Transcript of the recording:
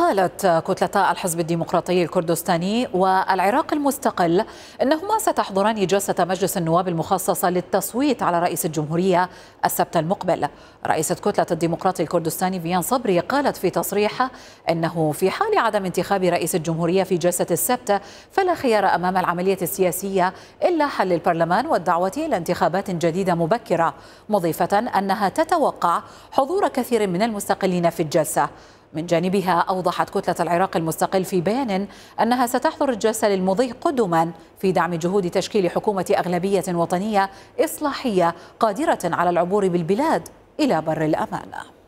قالت كتلتا الحزب الديمقراطي الكردستاني والعراق المستقل انهما ستحضران جلسه مجلس النواب المخصصه للتصويت على رئيس الجمهوريه السبت المقبل. رئيسه كتله الديمقراطي الكردستاني فيان صبري قالت في تصريح انه في حال عدم انتخاب رئيس الجمهوريه في جلسه السبت فلا خيار امام العمليه السياسيه الا حل البرلمان والدعوه الى انتخابات جديده مبكره، مضيفه انها تتوقع حضور كثير من المستقلين في الجلسه. من جانبها أوضحت كتلة العراق المستقل في بيان أنها ستحضر الجلسة للمضي قدما في دعم جهود تشكيل حكومة أغلبية وطنية إصلاحية قادرة على العبور بالبلاد إلى بر الأمان